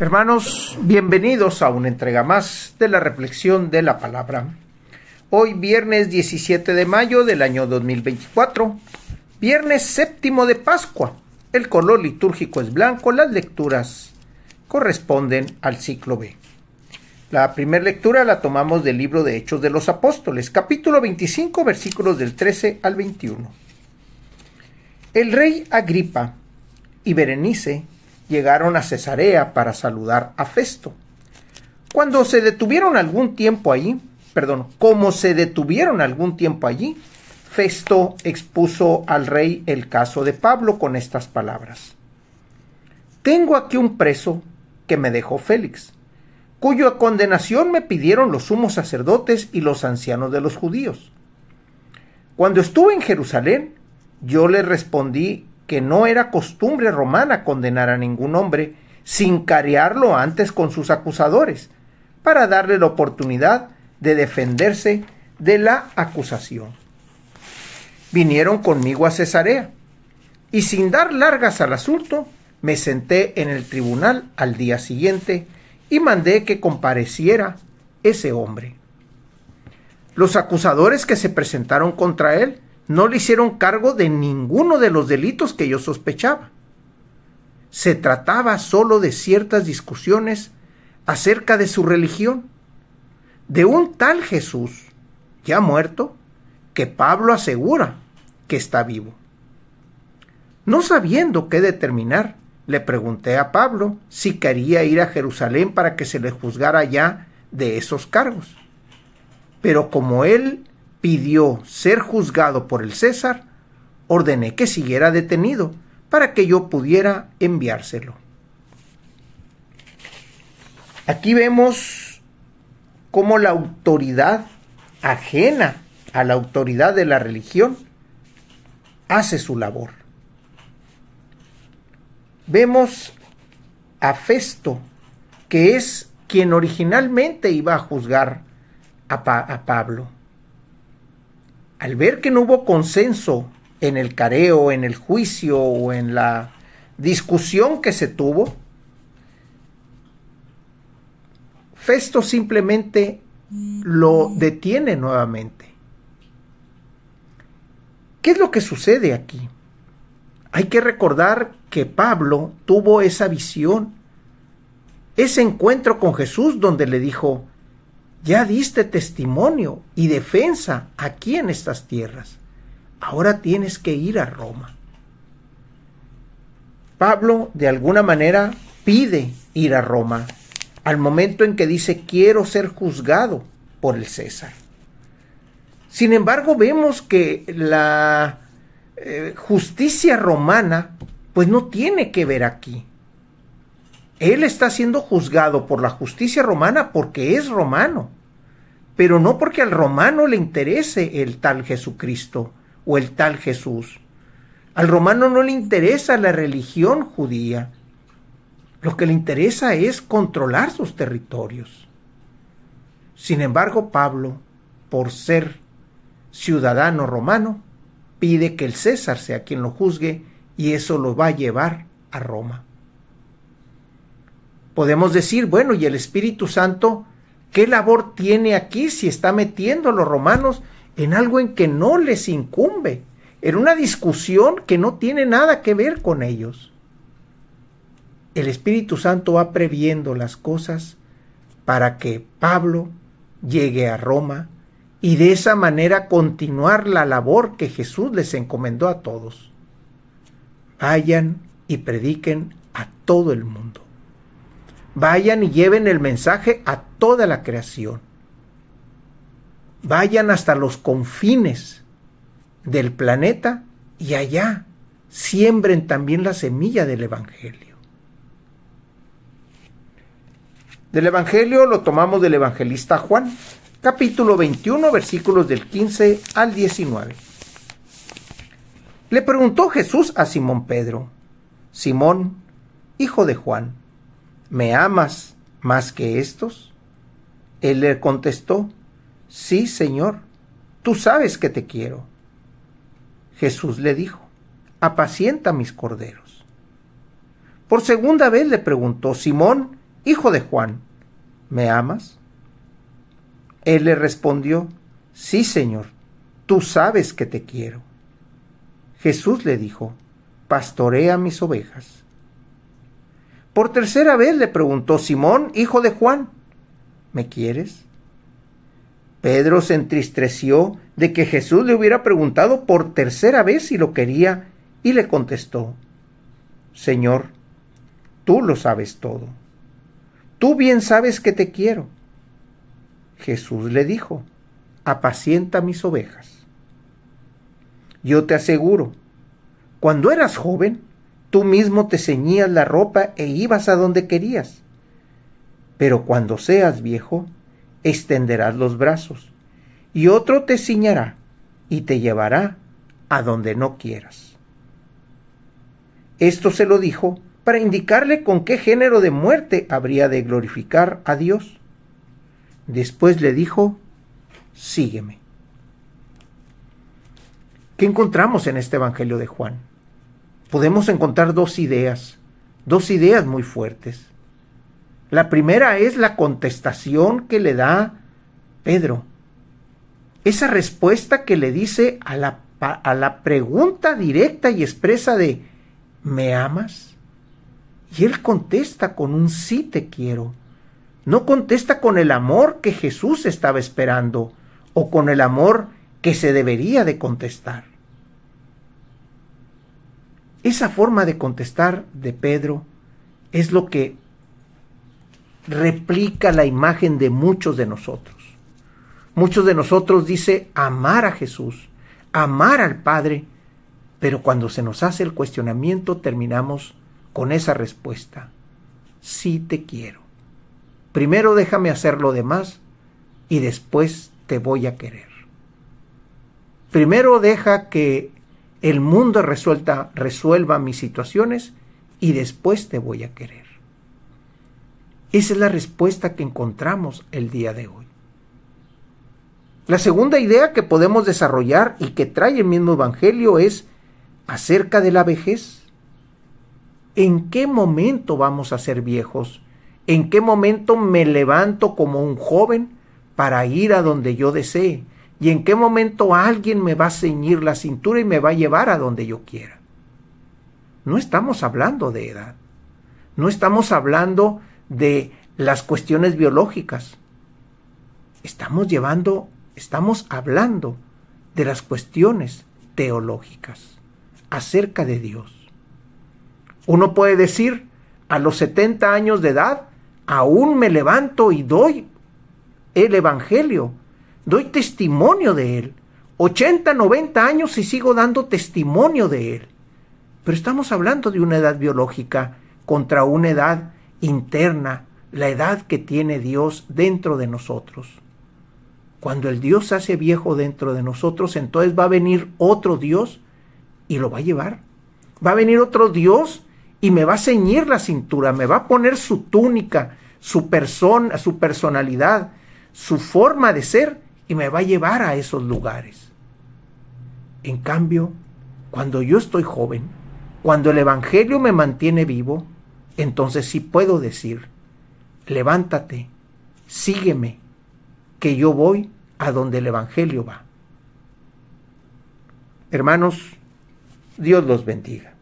Hermanos, bienvenidos a una entrega más de la reflexión de la palabra. Hoy viernes 17 de mayo del año 2024, viernes séptimo de Pascua. El color litúrgico es blanco, las lecturas corresponden al ciclo B. La primera lectura la tomamos del libro de Hechos de los Apóstoles, capítulo 25, versículos del 13 al 21. El rey Agripa y Berenice llegaron a Cesarea para saludar a Festo. Cuando se detuvieron algún tiempo allí, perdón, como se detuvieron algún tiempo allí, Festo expuso al rey el caso de Pablo con estas palabras. Tengo aquí un preso que me dejó Félix, cuya condenación me pidieron los sumos sacerdotes y los ancianos de los judíos. Cuando estuve en Jerusalén, yo le respondí que no era costumbre romana condenar a ningún hombre sin carearlo antes con sus acusadores, para darle la oportunidad de defenderse de la acusación. Vinieron conmigo a Cesarea, y sin dar largas al asunto, me senté en el tribunal al día siguiente y mandé que compareciera ese hombre. Los acusadores que se presentaron contra él no le hicieron cargo de ninguno de los delitos que yo sospechaba. Se trataba solo de ciertas discusiones acerca de su religión, de un tal Jesús, ya muerto, que Pablo asegura que está vivo. No sabiendo qué determinar, le pregunté a Pablo si quería ir a Jerusalén para que se le juzgara ya de esos cargos. Pero como él pidió ser juzgado por el César, ordené que siguiera detenido para que yo pudiera enviárselo. Aquí vemos cómo la autoridad ajena a la autoridad de la religión hace su labor. Vemos a Festo, que es quien originalmente iba a juzgar a, a Pablo al ver que no hubo consenso en el careo, en el juicio o en la discusión que se tuvo, Festo simplemente lo detiene nuevamente. ¿Qué es lo que sucede aquí? Hay que recordar que Pablo tuvo esa visión, ese encuentro con Jesús donde le dijo, ya diste testimonio y defensa aquí en estas tierras. Ahora tienes que ir a Roma. Pablo de alguna manera pide ir a Roma al momento en que dice quiero ser juzgado por el César. Sin embargo, vemos que la eh, justicia romana pues no tiene que ver aquí. Él está siendo juzgado por la justicia romana porque es romano, pero no porque al romano le interese el tal Jesucristo o el tal Jesús. Al romano no le interesa la religión judía. Lo que le interesa es controlar sus territorios. Sin embargo, Pablo, por ser ciudadano romano, pide que el César sea quien lo juzgue y eso lo va a llevar a Roma podemos decir, bueno, ¿y el Espíritu Santo qué labor tiene aquí si está metiendo a los romanos en algo en que no les incumbe? En una discusión que no tiene nada que ver con ellos. El Espíritu Santo va previendo las cosas para que Pablo llegue a Roma y de esa manera continuar la labor que Jesús les encomendó a todos. Vayan y prediquen a todo el mundo. Vayan y lleven el mensaje a toda la creación. Vayan hasta los confines del planeta y allá siembren también la semilla del Evangelio. Del Evangelio lo tomamos del evangelista Juan, capítulo 21, versículos del 15 al 19. Le preguntó Jesús a Simón Pedro, Simón, hijo de Juan, ¿me amas más que estos? Él le contestó, sí, Señor, tú sabes que te quiero. Jesús le dijo, apacienta mis corderos. Por segunda vez le preguntó, Simón, hijo de Juan, ¿me amas? Él le respondió, sí, Señor, tú sabes que te quiero. Jesús le dijo, pastorea mis ovejas. Por tercera vez le preguntó Simón, hijo de Juan, ¿me quieres? Pedro se entristeció de que Jesús le hubiera preguntado por tercera vez si lo quería y le contestó, Señor, tú lo sabes todo. Tú bien sabes que te quiero. Jesús le dijo, apacienta mis ovejas. Yo te aseguro, cuando eras joven, Tú mismo te ceñías la ropa e ibas a donde querías. Pero cuando seas viejo, extenderás los brazos, y otro te ciñará y te llevará a donde no quieras. Esto se lo dijo para indicarle con qué género de muerte habría de glorificar a Dios. Después le dijo, sígueme. ¿Qué encontramos en este Evangelio de Juan? podemos encontrar dos ideas, dos ideas muy fuertes. La primera es la contestación que le da Pedro. Esa respuesta que le dice a la, a la pregunta directa y expresa de ¿me amas? Y él contesta con un sí te quiero. No contesta con el amor que Jesús estaba esperando o con el amor que se debería de contestar. Esa forma de contestar de Pedro es lo que replica la imagen de muchos de nosotros. Muchos de nosotros dice amar a Jesús, amar al Padre, pero cuando se nos hace el cuestionamiento terminamos con esa respuesta, sí te quiero. Primero déjame hacer lo demás y después te voy a querer. Primero deja que el mundo resuelta, resuelva mis situaciones y después te voy a querer. Esa es la respuesta que encontramos el día de hoy. La segunda idea que podemos desarrollar y que trae el mismo Evangelio es acerca de la vejez. ¿En qué momento vamos a ser viejos? ¿En qué momento me levanto como un joven para ir a donde yo desee? y en qué momento alguien me va a ceñir la cintura y me va a llevar a donde yo quiera. No estamos hablando de edad, no estamos hablando de las cuestiones biológicas. Estamos llevando, estamos hablando de las cuestiones teológicas acerca de Dios. Uno puede decir, a los 70 años de edad, aún me levanto y doy el Evangelio doy testimonio de Él. 80, 90 años y sigo dando testimonio de Él. Pero estamos hablando de una edad biológica contra una edad interna, la edad que tiene Dios dentro de nosotros. Cuando el Dios se hace viejo dentro de nosotros, entonces va a venir otro Dios y lo va a llevar. Va a venir otro Dios y me va a ceñir la cintura, me va a poner su túnica, su persona, su personalidad, su forma de ser y me va a llevar a esos lugares. En cambio, cuando yo estoy joven, cuando el Evangelio me mantiene vivo, entonces sí puedo decir, levántate, sígueme, que yo voy a donde el Evangelio va. Hermanos, Dios los bendiga.